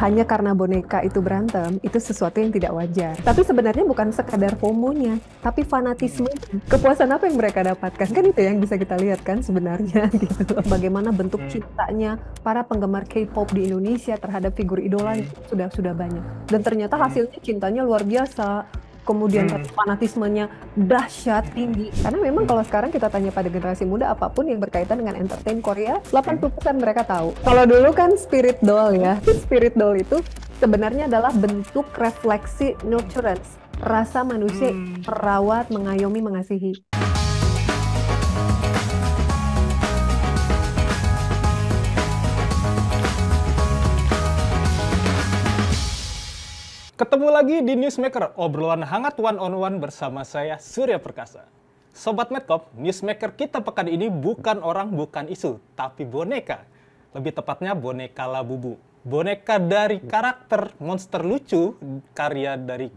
hanya karena boneka itu berantem, itu sesuatu yang tidak wajar. Tapi sebenarnya bukan sekadar homonya, tapi fanatisme. Kepuasan apa yang mereka dapatkan? Kan itu yang bisa kita lihat kan sebenarnya gitu. Bagaimana bentuk hmm. cintanya para penggemar K-pop di Indonesia terhadap figur idola sudah sudah banyak. Dan ternyata hmm. hasilnya cintanya luar biasa kemudian hmm. fanatismenya dahsyat tinggi. Karena memang kalau sekarang kita tanya pada generasi muda apapun yang berkaitan dengan entertain Korea, 80% mereka tahu. Kalau dulu kan spirit doll ya. Spirit doll itu sebenarnya adalah bentuk refleksi nurturance, rasa manusia hmm. merawat, mengayomi, mengasihi. Ketemu lagi di Newsmaker, obrolan hangat one on one bersama saya Surya Perkasa. Sobat Medcop, Newsmaker kita pekan ini bukan orang bukan isu, tapi boneka. Lebih tepatnya boneka Labubu. Boneka dari karakter monster lucu karya dari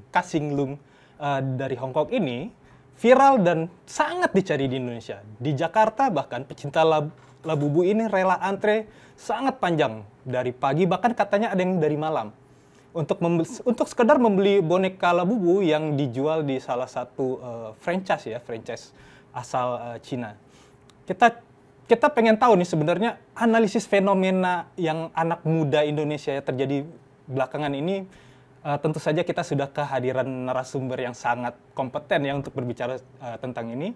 Lung uh, eh, dari Hongkong ini viral dan sangat dicari di Indonesia. Di Jakarta bahkan pecinta lab, Labubu ini rela antre sangat panjang dari pagi bahkan katanya ada yang dari malam untuk untuk sekedar membeli boneka Labubu yang dijual di salah satu uh, franchise ya, franchise asal uh, Cina. Kita kita pengen tahu nih sebenarnya analisis fenomena yang anak muda Indonesia yang terjadi belakangan ini uh, tentu saja kita sudah kehadiran narasumber yang sangat kompeten ya untuk berbicara uh, tentang ini.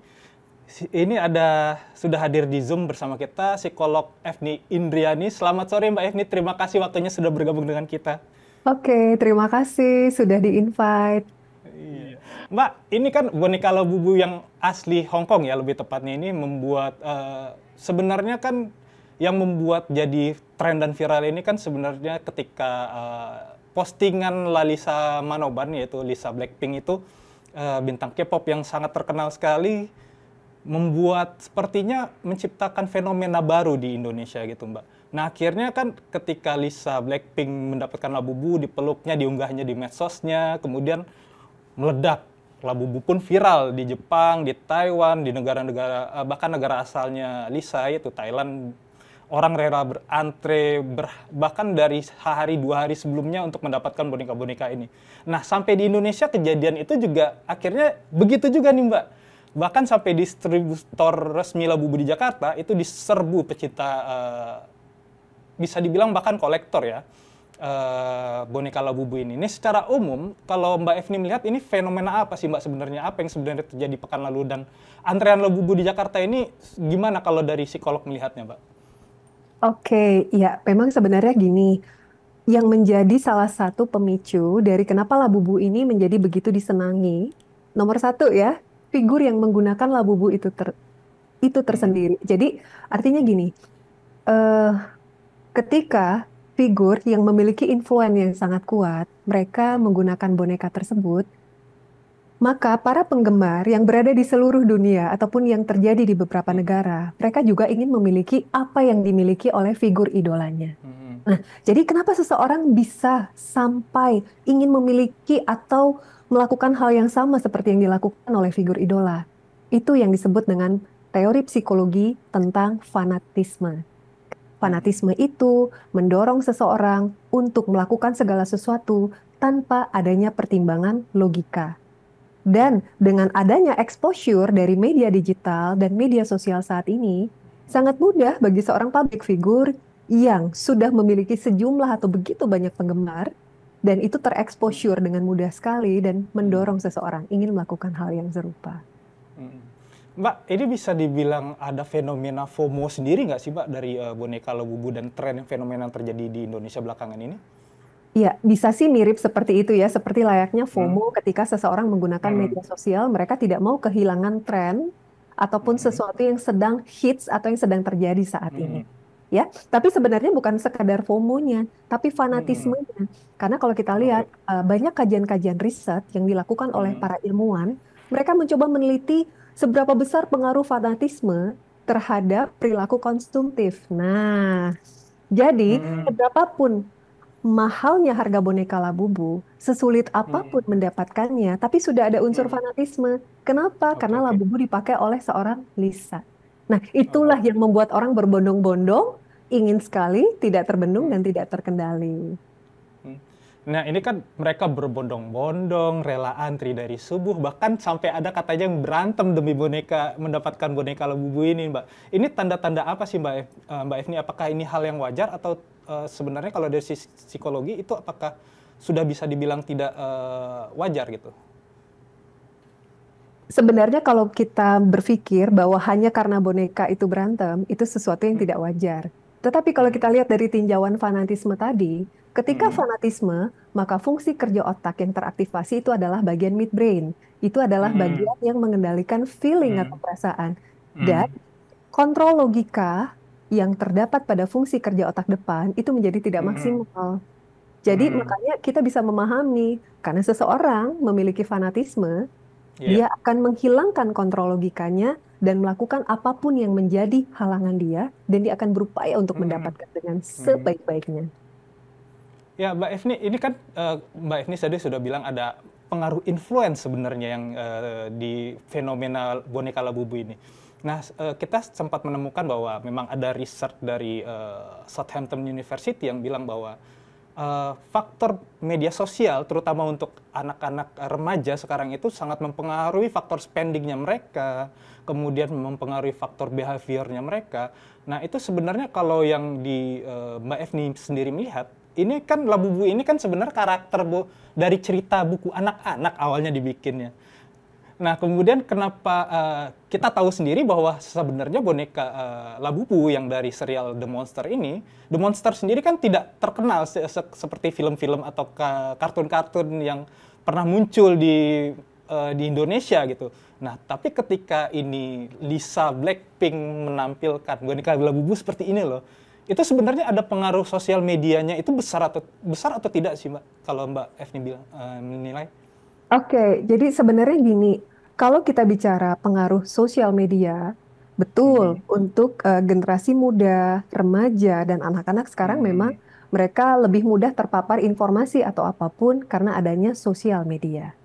Ini ada sudah hadir di Zoom bersama kita psikolog Efni Indriani. Selamat sore Mbak Efni, terima kasih waktunya sudah bergabung dengan kita. Oke, terima kasih sudah di-invite. Iya. Mbak, ini kan boneka Labubu yang asli Hong Kong ya lebih tepatnya ini membuat uh, sebenarnya kan yang membuat jadi tren dan viral ini kan sebenarnya ketika uh, postingan Lalisa Manoban yaitu Lisa Blackpink itu uh, bintang K-pop yang sangat terkenal sekali membuat sepertinya menciptakan fenomena baru di Indonesia gitu, Mbak Nah akhirnya kan ketika Lisa Blackpink mendapatkan Labubu, peluknya diunggahnya di medsosnya, kemudian meledak. Labubu pun viral di Jepang, di Taiwan, di negara-negara eh, bahkan negara asalnya Lisa yaitu Thailand. Orang rela berantre ber, bahkan dari hari dua hari sebelumnya untuk mendapatkan boneka-boneka ini. Nah sampai di Indonesia kejadian itu juga akhirnya begitu juga nih Mbak bahkan sampai distributor resmi Labubu di Jakarta itu diserbu pecinta uh, bisa dibilang bahkan kolektor ya uh, boneka labu ini. ini secara umum kalau Mbak Evni melihat ini fenomena apa sih Mbak sebenarnya apa yang sebenarnya terjadi pekan lalu dan antrean labu bu di Jakarta ini gimana kalau dari psikolog melihatnya Mbak? Oke, okay, ya memang sebenarnya gini yang menjadi salah satu pemicu dari kenapa labubu ini menjadi begitu disenangi nomor satu ya figur yang menggunakan labubu itu ter itu hmm. tersendiri. Jadi artinya gini, uh, ketika figur yang memiliki influen yang sangat kuat, mereka menggunakan boneka tersebut, maka para penggemar yang berada di seluruh dunia ataupun yang terjadi di beberapa negara, mereka juga ingin memiliki apa yang dimiliki oleh figur idolanya. Mm-hmm. Nah, jadi kenapa seseorang bisa sampai ingin memiliki atau melakukan hal yang sama seperti yang dilakukan oleh figur idola? Itu yang disebut dengan teori psikologi tentang fanatisme. Fanatisme itu mendorong seseorang untuk melakukan segala sesuatu tanpa adanya pertimbangan logika. Dan dengan adanya exposure dari media digital dan media sosial saat ini, sangat mudah bagi seorang public figure yang sudah memiliki sejumlah atau begitu banyak penggemar dan itu tereksposur dengan mudah sekali dan mendorong seseorang ingin melakukan hal yang serupa. Mbak, ini bisa dibilang ada fenomena FOMO sendiri nggak sih Mbak dari uh, boneka Lobubu dan tren fenomena yang terjadi di Indonesia belakangan ini? ya bisa sih mirip seperti itu ya, seperti layaknya hmm. FOMO hmm. ketika seseorang menggunakan hmm. media sosial, mereka tidak mau kehilangan tren ataupun hmm. sesuatu yang sedang hits atau yang sedang terjadi saat hmm. ini. Ya, tapi sebenarnya bukan sekadar FOMO-nya, tapi fanatismenya. Hmm. Karena kalau kita lihat eh, banyak kajian-kajian riset yang dilakukan oleh hmm. para ilmuwan, mereka mencoba meneliti seberapa besar pengaruh fanatisme terhadap perilaku konsumtif. Nah, jadi hmm. berapapun mahalnya harga boneka labubu, sesulit hmm. apapun hmm. mendapatkannya, tapi sudah ada unsur hmm. fanatisme. Kenapa? Okay. Karena labubu dipakai oleh seorang Lisa. Nah, hmm. itulah okay. yang membuat orang berbondong-bondong, ingin sekali, tidak terbendung hmm. dan tidak terkendali. Nah ini kan mereka berbondong-bondong, rela antri dari subuh, bahkan sampai ada katanya yang berantem demi boneka mendapatkan boneka lebubu ini, Mbak. Ini tanda-tanda apa sih, Mbak, F, eh, Mbak Evni? Apakah ini hal yang wajar atau uh, sebenarnya kalau dari psikologi itu apakah sudah bisa dibilang tidak uh, wajar gitu? Sebenarnya kalau kita berpikir bahwa hanya karena boneka itu berantem, itu sesuatu yang hmm. tidak wajar tetapi kalau kita lihat dari tinjauan fanatisme tadi, ketika hmm. fanatisme, maka fungsi kerja otak yang teraktivasi itu adalah bagian midbrain. Itu adalah hmm. bagian yang mengendalikan feeling hmm. atau perasaan. Hmm. Dan kontrol logika yang terdapat pada fungsi kerja otak depan itu menjadi tidak hmm. maksimal. Jadi hmm. makanya kita bisa memahami karena seseorang memiliki fanatisme, yeah. dia akan menghilangkan kontrol logikanya dan melakukan apapun yang menjadi halangan dia dan dia akan berupaya untuk mendapatkan dengan sebaik-baiknya. Ya, Mbak Efni, ini kan uh, Mbak Efni tadi sudah bilang ada pengaruh influence sebenarnya yang uh, di fenomena boneka labubu ini. Nah, eh, kita sempat menemukan bahwa memang ada riset dari uh, Southampton University yang bilang bahwa uh, faktor media sosial terutama untuk anak-anak remaja sekarang itu sangat mempengaruhi faktor spendingnya mereka, kemudian mempengaruhi faktor behaviornya mereka. Nah itu sebenarnya kalau yang di uh, Mbak Efni sendiri melihat, ini kan labu bu ini kan sebenarnya karakter bu dari cerita buku anak-anak awalnya dibikinnya. Nah, kemudian kenapa uh, kita tahu sendiri bahwa sebenarnya boneka uh, Labubu yang dari serial The Monster ini, The Monster sendiri kan tidak terkenal se se seperti film-film atau kartun-kartun yang pernah muncul di uh, di Indonesia gitu. Nah, tapi ketika ini Lisa Blackpink menampilkan boneka Labubu seperti ini loh, itu sebenarnya ada pengaruh sosial medianya itu besar atau besar atau tidak sih mbak? Kalau mbak Fni bilang uh, menilai? Oke, jadi sebenarnya gini, kalau kita bicara pengaruh sosial media, betul hmm. untuk uh, generasi muda, remaja dan anak-anak sekarang hmm. memang mereka lebih mudah terpapar informasi atau apapun karena adanya sosial media.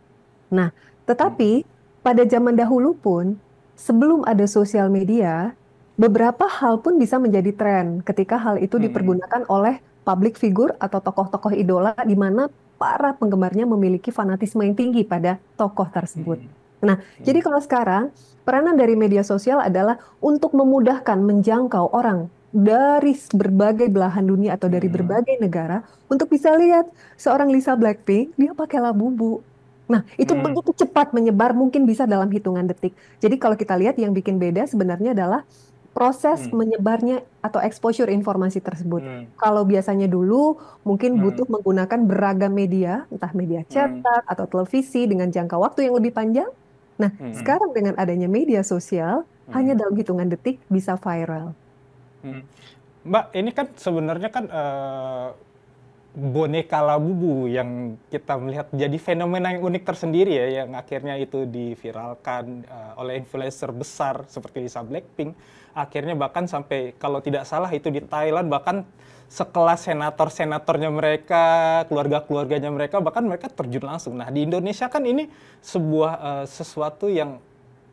Nah, tetapi hmm. pada zaman dahulu pun sebelum ada sosial media, beberapa hal pun bisa menjadi tren ketika hal itu hmm. dipergunakan oleh publik figur atau tokoh-tokoh idola di mana para penggemarnya memiliki fanatisme yang tinggi pada tokoh tersebut. Hmm. Nah, hmm. jadi kalau sekarang peranan dari media sosial adalah untuk memudahkan menjangkau orang dari berbagai belahan dunia atau dari hmm. berbagai negara untuk bisa lihat seorang Lisa Blackpink dia pakai labu bu. Nah, itu hmm. begitu cepat menyebar mungkin bisa dalam hitungan detik. Jadi kalau kita lihat yang bikin beda sebenarnya adalah proses hmm. menyebarnya atau exposure informasi tersebut. Hmm. Kalau biasanya dulu mungkin hmm. butuh menggunakan beragam media, entah media hmm. cetak hmm. atau televisi dengan jangka waktu yang lebih panjang. Nah, hmm. sekarang dengan adanya media sosial, hmm. hanya dalam hitungan detik bisa viral. Hmm. Mbak, ini kan sebenarnya kan uh, boneka labubu yang kita melihat jadi fenomena yang unik tersendiri ya yang akhirnya itu diviralkan uh, oleh influencer besar seperti Lisa Blackpink akhirnya bahkan sampai kalau tidak salah itu di Thailand bahkan sekelas senator-senatornya mereka, keluarga-keluarganya mereka bahkan mereka terjun langsung. Nah, di Indonesia kan ini sebuah uh, sesuatu yang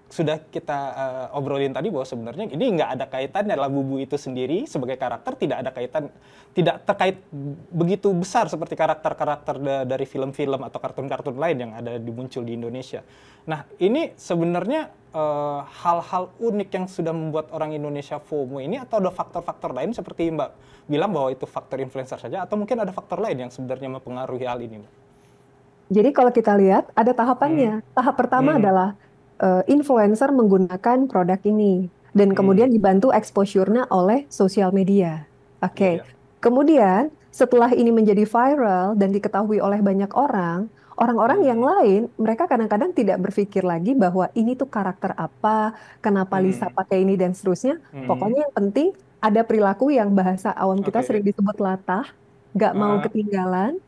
sudah kita uh, obrolin tadi bahwa sebenarnya ini nggak ada kaitannya lah Bubu itu sendiri sebagai karakter tidak ada kaitan tidak terkait begitu besar seperti karakter-karakter da dari film-film atau kartun-kartun lain yang ada dimuncul di Indonesia. Nah ini sebenarnya eh, hal-hal uh, unik yang sudah membuat orang Indonesia FOMO ini atau ada faktor-faktor lain seperti Mbak bilang bahwa itu faktor influencer saja atau mungkin ada faktor lain yang sebenarnya mempengaruhi hal ini Mbak? Jadi kalau kita lihat ada tahapannya. Hmm. Tahap pertama hmm. adalah Eh, influencer menggunakan produk ini dan kemudian dibantu exposure-nya oleh sosial media. Oke. Okay. Iya. Kemudian setelah ini menjadi viral dan diketahui oleh banyak orang, orang-orang hmm. yang lain mereka kadang-kadang tidak berpikir lagi bahwa ini tuh karakter apa, kenapa hmm. Lisa pakai ini dan seterusnya. Hmm. Pokoknya yang penting ada perilaku yang bahasa awam kita okay. sering disebut latah, nggak mau ketinggalan,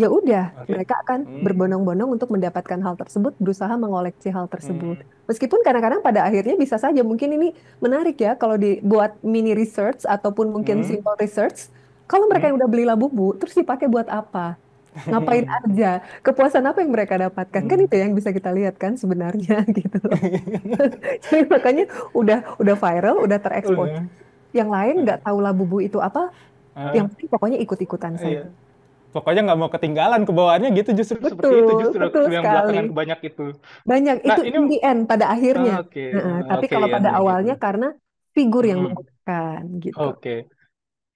ya udah mereka akan hmm. berbondong-bondong untuk mendapatkan hal tersebut berusaha mengoleksi hal hmm. tersebut hmm. meskipun kadang-kadang pada akhirnya bisa saja mungkin ini menarik ya kalau dibuat mini research ataupun mungkin hmm. simple research kalau mereka hmm. yang udah beli labu bu, terus dipakai buat apa ngapain aja kepuasan apa yang mereka dapatkan kan hmm. kan itu yang bisa kita lihat kan sebenarnya gitu jadi makanya udah udah viral udah terekspos yang lain hmm. nggak tahu labu bu itu apa ah. yang penting pokoknya ikut-ikutan iya. saja iya pokoknya nggak mau ketinggalan kebawaannya gitu justru betul, seperti itu justru betul yang sekali. belakangan banyak itu banyak nah, itu ini... in end pada akhirnya oh, okay. nah, okay, tapi kalau ya, pada ya, awalnya gitu. karena figur yang hmm. menggunakan gitu oke okay.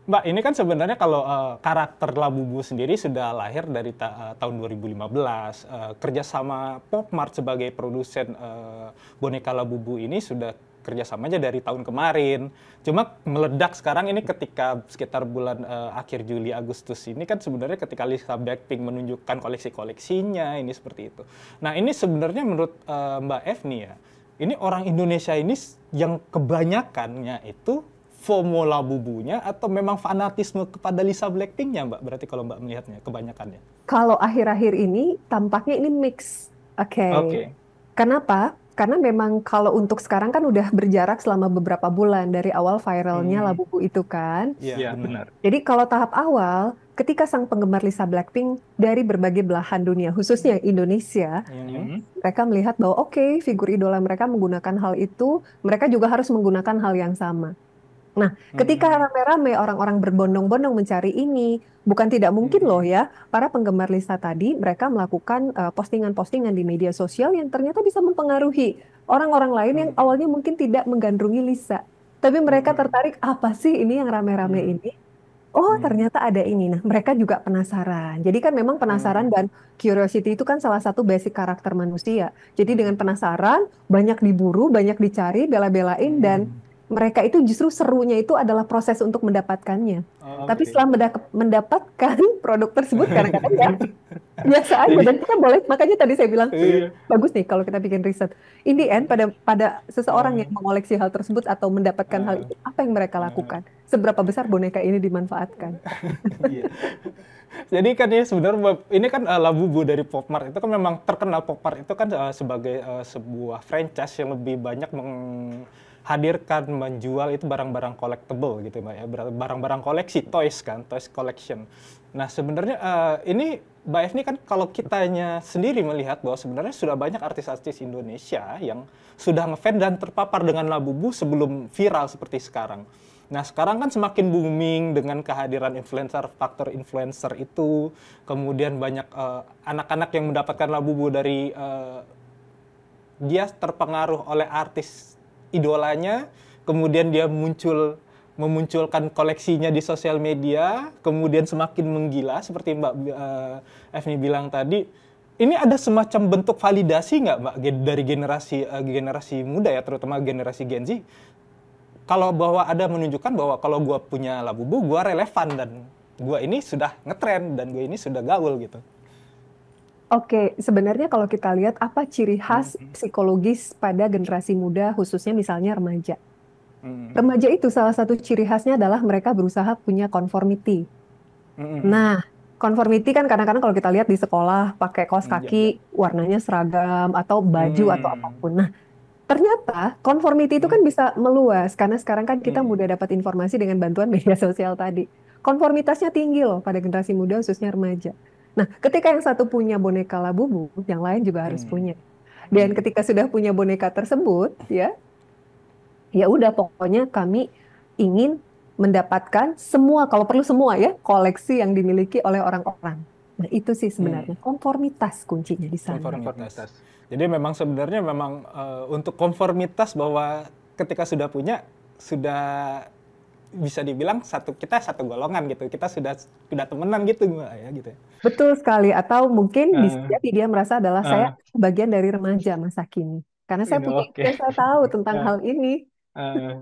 Mbak, ini kan sebenarnya kalau uh, karakter Labubu sendiri sudah lahir dari ta uh, tahun 2015. Uh, eh, kerjasama Popmart sebagai produsen uh, boneka Labubu ini sudah kerjasamanya dari tahun kemarin. Cuma meledak sekarang ini ketika sekitar bulan uh, akhir Juli Agustus ini kan sebenarnya ketika Lisa Blackpink menunjukkan koleksi-koleksinya ini seperti itu. Nah ini sebenarnya menurut uh, Mbak F nih ya, ini orang Indonesia ini yang kebanyakannya itu FOMO bubunya atau memang fanatisme kepada Lisa Blackpinknya Mbak? Berarti kalau Mbak melihatnya kebanyakannya. Kalau akhir-akhir ini tampaknya ini mix. Oke. Okay. Okay. Kenapa? Karena memang kalau untuk sekarang kan udah berjarak selama beberapa bulan dari awal viralnya hmm. labubu itu kan. Iya, iya, benar. Jadi kalau tahap awal, ketika sang penggemar Lisa Blackpink dari berbagai belahan dunia, khususnya Indonesia, hmm. mereka melihat bahwa oke, okay, figur idola mereka menggunakan hal itu, mereka juga harus menggunakan hal yang sama. Nah, hmm. ketika rame-rame orang-orang berbondong-bondong mencari ini, bukan tidak mungkin hmm. loh ya, para penggemar Lisa tadi mereka melakukan eh, postingan-postingan di media sosial yang ternyata bisa mempengaruhi orang-orang lain yang hmm. awalnya mungkin tidak menggandrungi Lisa. Tapi mereka tertarik apa sih ini yang rame-rame ini? Oh, ternyata ada ini. Nah, mereka juga penasaran. Jadi kan memang penasaran dan curiosity itu kan salah satu basic karakter manusia. Jadi dengan penasaran, banyak diburu, banyak dicari, bela-belain dan mereka itu justru serunya itu adalah proses untuk mendapatkannya. Oh, okay. Tapi setelah mendapatkan produk tersebut kadang-kadang ya biasa aja ya, dan iya. kita boleh makanya tadi saya bilang iya. bagus nih kalau kita bikin riset. In the end pada pada seseorang uh. yang hmm. mengoleksi hal tersebut atau mendapatkan uh. hal itu hmm. apa yang mereka hmm. lakukan? Seberapa besar boneka ini dimanfaatkan? Iya. Jadi kan ya sebenarnya ini kan uh, Labubu dari Popmart itu kan memang terkenal Popmart itu kan uh, sebagai uh, sebuah franchise yang lebih banyak meng hadirkan menjual itu barang-barang collectible gitu mbak ya barang-barang koleksi toys kan toys collection nah sebenarnya uh, ini mbak Evni kan kalau kitanya sendiri melihat bahwa sebenarnya sudah banyak artis-artis Indonesia yang sudah ngefan dan terpapar dengan labubu sebelum viral seperti sekarang Nah sekarang kan semakin booming dengan kehadiran influencer, faktor influencer itu, kemudian banyak eh, anak-anak uh, yang mendapatkan labubu dari uh, dia terpengaruh oleh artis idolanya, kemudian dia muncul memunculkan koleksinya di sosial media, kemudian semakin menggila seperti Mbak uh, eh, Efni bilang tadi. Ini ada semacam bentuk validasi nggak Mbak dari generasi uh, generasi muda ya, terutama generasi Gen Z? Kalau bahwa ada menunjukkan bahwa kalau gue punya labubu, gue relevan dan gue ini sudah ngetren dan gue ini sudah gaul gitu. Oke, sebenarnya kalau kita lihat apa ciri khas mm-hmm. psikologis pada generasi muda khususnya misalnya remaja. Mm-hmm. Remaja itu salah satu ciri khasnya adalah mereka berusaha punya conformity. Mm-hmm. Nah, conformity kan kadang-kadang kalau kita lihat di sekolah pakai kaos kaki warnanya seragam atau baju hmm. atau apapun. Nah, ternyata conformity itu kan bisa meluas karena sekarang kan kita hmm. mudah dapat informasi dengan bantuan media sosial tadi. Konformitasnya tinggi loh pada generasi muda khususnya remaja. Nah, ketika yang satu punya boneka labubu, yang lain juga harus hmm. punya. Dan iya. ketika sudah punya boneka tersebut, ya, ya udah pokoknya kami ingin mendapatkan semua, kalau perlu semua ya, koleksi yang dimiliki oleh orang-orang. Nah, itu sih iya. sebenarnya hmm. konformitas kuncinya di sana. Konformitas. Jadi memang sebenarnya memang uh, untuk konformitas bahwa ketika sudah punya sudah bisa dibilang satu kita satu golongan gitu kita sudah sudah temenan gitu ya gitu betul sekali atau mungkin uh, bisa jadi dia merasa adalah uh, saya bagian dari remaja masa kini karena saya punya okay. saya tahu tentang uh, hal ini uh,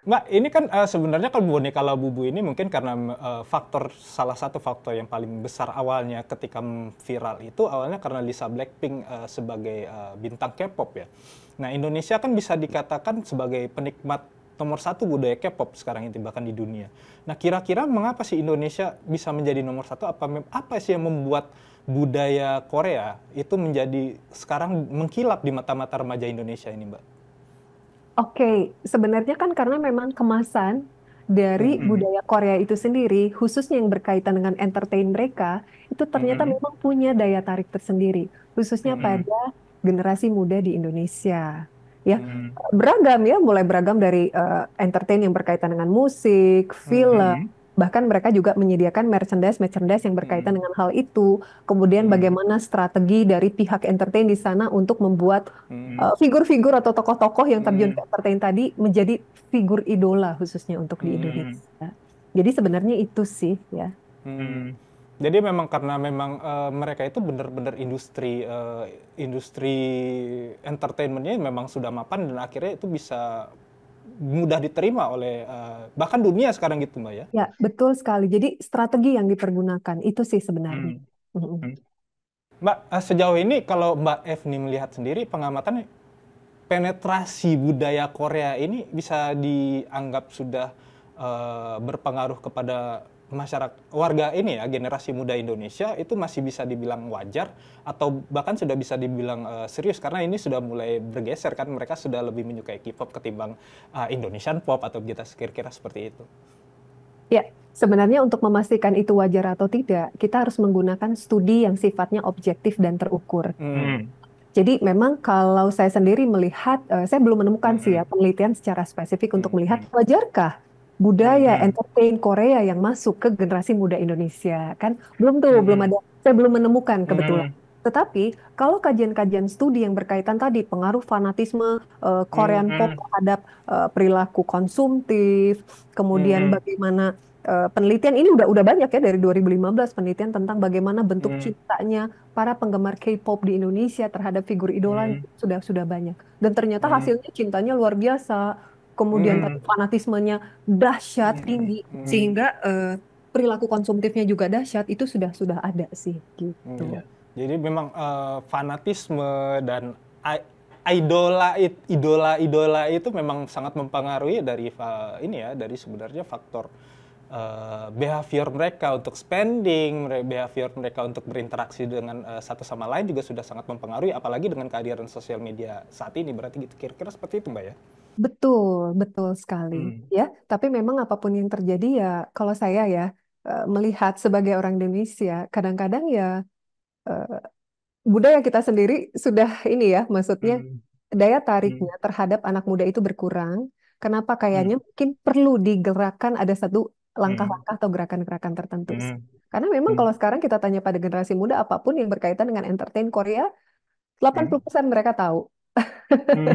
Mbak, ini kan uh, sebenarnya kalau boneka bu ini mungkin karena uh, faktor salah satu faktor yang paling besar awalnya ketika viral itu awalnya karena Lisa Blackpink uh, sebagai uh, bintang K-pop ya. Nah, Indonesia kan bisa dikatakan sebagai penikmat nomor satu budaya K-pop sekarang ini bahkan di dunia. Nah kira-kira mengapa sih Indonesia bisa menjadi nomor satu? Apa apa sih yang membuat budaya Korea itu menjadi sekarang mengkilap di mata-mata remaja Indonesia ini, Mbak? Oke, okay. sebenarnya kan karena memang kemasan dari mm-hmm. budaya Korea itu sendiri, khususnya yang berkaitan dengan entertain mereka, itu ternyata mm-hmm. memang punya daya tarik tersendiri, khususnya mm-hmm. pada generasi muda di Indonesia ya hmm. beragam ya mulai beragam dari uh, entertain yang berkaitan dengan musik, film, hmm bahkan mereka juga menyediakan merchandise merchandise yang berkaitan hmm. dengan hal itu kemudian hmm. bagaimana strategi dari pihak entertain di sana untuk membuat hmm. Eh, figur-figur hmm. uh, atau tokoh-tokoh yang terjun hmm. ke entertain tadi menjadi figur idola khususnya untuk di hmm. Indonesia jadi sebenarnya itu sih ya hmm. Jadi memang karena memang uh, mereka itu benar-benar industri uh, industri entertainmentnya memang sudah mapan dan akhirnya itu bisa mudah diterima oleh uh, bahkan dunia sekarang gitu mbak ya. Ya betul sekali. Jadi strategi yang dipergunakan itu sih sebenarnya. Hmm. Hmm. Mbak sejauh ini kalau Mbak Evni melihat sendiri pengamatan penetrasi budaya Korea ini bisa dianggap sudah uh, berpengaruh kepada masyarakat warga ini ya generasi muda Indonesia itu masih bisa dibilang wajar atau bahkan sudah bisa dibilang uh, serius karena ini sudah mulai bergeser kan mereka sudah lebih menyukai K-pop ketimbang uh, Indonesian pop atau kita kira-kira seperti itu. Ya, sebenarnya untuk memastikan itu wajar atau tidak, kita harus menggunakan studi yang sifatnya objektif dan terukur. Hmm. Jadi memang kalau saya sendiri melihat, uh, saya belum menemukan sih ya hmm. penelitian secara spesifik untuk hmm. melihat wajarkah budaya hmm. entertain Korea yang masuk ke generasi muda Indonesia kan belum tuh hmm. belum ada saya belum menemukan kebetulan. Hmm. Tetapi kalau kajian-kajian studi yang berkaitan tadi pengaruh fanatisme uh, Korean hmm. pop terhadap uh, perilaku konsumtif, kemudian hmm. bagaimana Uh, penelitian ini udah udah banyak ya dari 2015 penelitian tentang bagaimana bentuk hmm. cintanya para penggemar K-pop di Indonesia terhadap figur idola hmm. sudah sudah banyak dan ternyata hmm. hasilnya cintanya luar biasa kemudian hmm. fanatismenya dahsyat hmm. tinggi hmm. sehingga uh, perilaku konsumtifnya juga dahsyat itu sudah sudah ada sih gitu. Hmm, iya. Jadi memang uh, fanatisme dan idola idola idola itu memang sangat mempengaruhi dari uh, ini ya dari sebenarnya faktor uh, behavior mereka untuk spending, behavior mereka untuk berinteraksi dengan uh, satu sama lain juga sudah sangat mempengaruhi, apalagi dengan kehadiran sosial media saat ini. Berarti gitu kira-kira seperti itu, Mbak ya? Betul, betul sekali. Hmm. Ya, tapi memang apapun yang terjadi ya, kalau saya ya eh, melihat sebagai orang Indonesia, kadang-kadang ya uh, budaya kita sendiri sudah ini ya, maksudnya hmm. daya tariknya hmm. terhadap anak muda itu berkurang. Kenapa hmm. kayaknya hmm. mungkin perlu digerakkan ada satu Hmm. langkah-langkah atau gerakan-gerakan tertentu. Hmm. Karena memang hmm. kalau sekarang kita tanya pada generasi muda apapun yang berkaitan dengan entertain Korea, 80% hmm. mereka tahu. Hmm.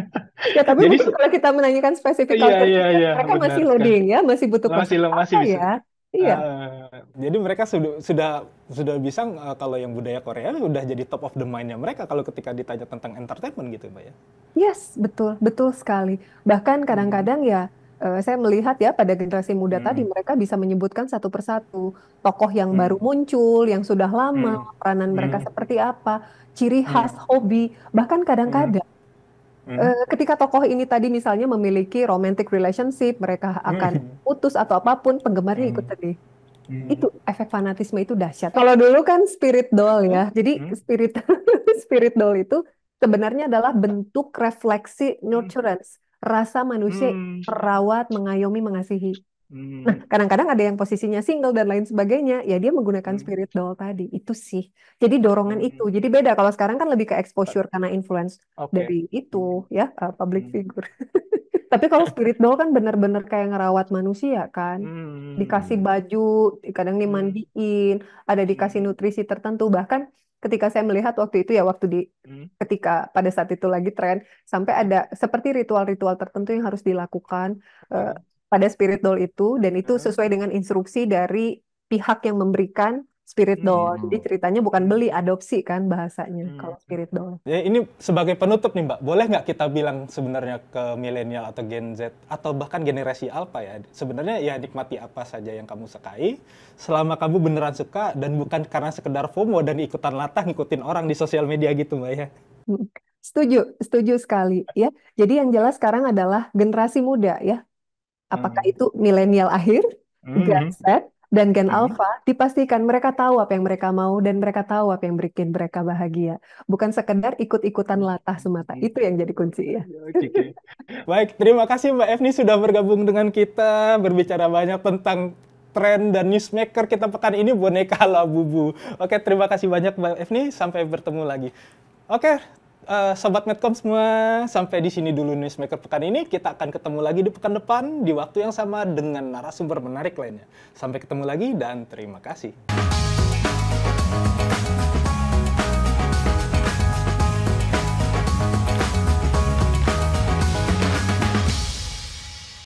ya tapi Jadi, kalau kita menanyakan spesifik iya, iya, iya, mereka benar, masih loading kan. ya, masih butuh masih, masih bisa. ya. Iya. Uh, jadi mereka sudah sudah sudah bisa uh, kalau yang budaya Korea sudah jadi top of the mindnya mereka kalau ketika ditanya tentang entertainment gitu, Mbak ya. Yes, betul, betul sekali. Bahkan hmm. kadang-kadang ya Eh, saya melihat ya pada generasi muda hmm. tadi mereka bisa menyebutkan satu persatu tokoh yang hmm. baru muncul, yang sudah lama, hmm. peranan mereka hmm. seperti apa, ciri hmm. khas hmm. hobi, bahkan kadang-kadang hmm. Eh, hmm. Ketika tokoh ini tadi misalnya memiliki romantic relationship, mereka akan putus atau apapun, penggemarnya ikut tadi Itu efek fanatisme itu dahsyat. Kalau dulu kan spirit doll ya. Jadi hmm. spirit spirit doll itu sebenarnya adalah bentuk refleksi nurturance rasa manusia hmm. merawat, mengayomi, mengasihi. Hmm. Nah, kadang-kadang ada yang posisinya single dan lain sebagainya, ya dia menggunakan hmm. spirit doll tadi. Itu sih. Jadi dorongan hmm. itu. Jadi beda kalau sekarang kan lebih ke exposure karena influence okay. dari itu hmm. ya eh, public hmm. figure. Tapi kalau spirit doll kan benar-benar kayak ngerawat manusia kan. Hmm. Dikasih baju, kadang hmm. dimandiin, ada dikasih hmm. nutrisi tertentu bahkan ketika saya melihat waktu itu ya waktu di hmm. ketika pada saat itu lagi tren sampai ada seperti ritual-ritual tertentu yang harus dilakukan uh, pada spirit doll itu dan itu hmm. sesuai dengan instruksi dari pihak yang memberikan spirit hmm. doll. Hmm. Jadi ceritanya bukan beli, adopsi kan bahasanya hmm. kalau spirit doll. Ya, ini sebagai penutup nih Mbak, boleh nggak kita bilang sebenarnya ke milenial atau Gen Z atau bahkan generasi alpha ya, sebenarnya ya nikmati apa saja yang kamu sukai, selama kamu beneran suka dan bukan karena sekedar FOMO dan ikutan latah ngikutin orang di sosial media gitu Mbak ya. Hmm. Setuju, setuju sekali ya. Jadi yang jelas sekarang adalah generasi muda ya. Apakah hmm. itu milenial akhir, hmm. Gen Z, dan gen hmm. alpha dipastikan mereka tahu apa yang mereka mau dan mereka tahu apa yang bikin mereka bahagia. Bukan sekedar ikut-ikutan latah semata. Itu yang jadi kunci ya. Iya, oke, oke. Baik, terima kasih Mbak Evni sudah bergabung dengan kita berbicara banyak tentang tren dan newsmaker kita pekan ini boneka labubu. Oke, terima kasih banyak Mbak Evni. Sampai bertemu lagi. Oke, Eh, sobat Medcom semua, sampai di sini dulu Newsmaker pekan ini. Kita akan ketemu lagi di pekan depan di waktu yang sama dengan narasumber menarik lainnya. Sampai ketemu lagi dan terima kasih.